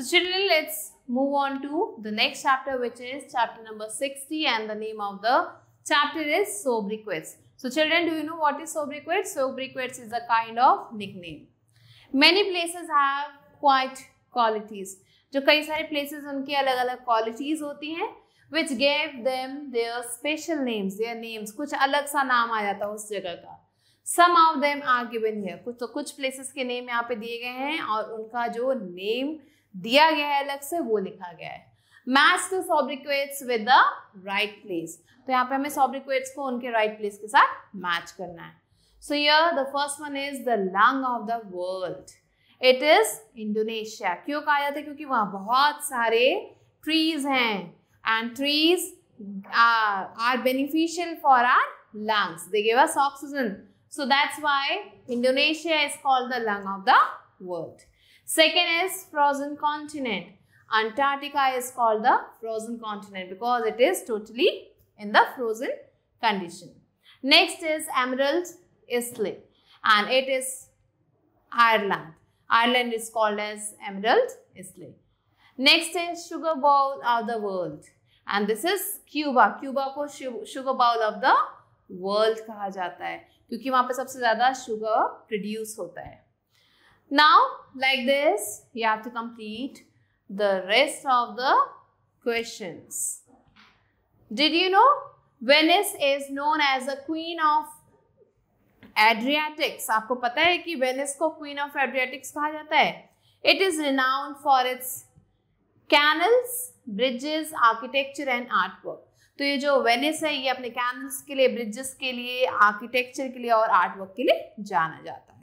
So children, let's move on to the next chapter which is chapter number 60 and the name of the chapter is Sobriquets. So children, do you know what is Sobriquets? Sobriquets is a kind of nickname. Many places have quite qualities. जो कई सारे places उनके अलग अलग qualities होती हैं which gave them their special names, their names. कुछ अलग सा नाम आ जाता है उस जगह का some of them are given है कुछ तो कुछ प्लेसेस के नेम यहाँ पे दिए गए हैं और उनका जो नेम दिया गया है अलग से वो लिखा गया है match the sobriquets with the right place तो यहाँ पे हमें सॉब्रिक्वेट्स को उनके राइट right प्लेस के साथ मैच करना है so here the first one is the lung of the world it is Indonesia क्यों कहा जाता है क्योंकि वहां बहुत सारे ट्रीज हैं and trees are beneficial for our lungs they give us oxygen so that's why Indonesia is called the lung of the world Second is frozen continent. Antarctica is called the frozen continent because it is totally in the frozen condition. Next is Emerald Isle and it is Ireland. Ireland is called as Emerald Isle. Next is Sugar Bowl of the World and this is Cuba. Cuba को Sugar Bowl of the World कहा जाता है sugar produce hota Now, like this, you have to complete the rest of the questions. Did you know venice is known as the queen of adriatics आपको पता है कि venice को queen of adriatics कहा जाता है it is renowned for its canals bridges architecture and artwork तो ये जो वेनिस है ये अपने कैनल्स के लिए ब्रिजेस के लिए आर्किटेक्चर के लिए और आर्टवर्क के लिए जाना जाता है